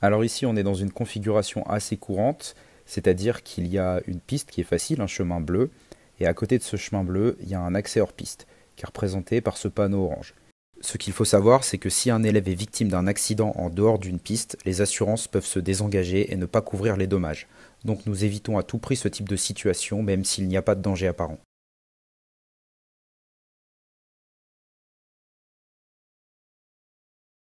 Alors ici, on est dans une configuration assez courante, c'est-à-dire qu'il y a une piste qui est facile, un chemin bleu, et à côté de ce chemin bleu, il y a un accès hors piste, qui est représenté par ce panneau orange. Ce qu'il faut savoir, c'est que si un élève est victime d'un accident en dehors d'une piste, les assurances peuvent se désengager et ne pas couvrir les dommages. Donc nous évitons à tout prix ce type de situation, même s'il n'y a pas de danger apparent.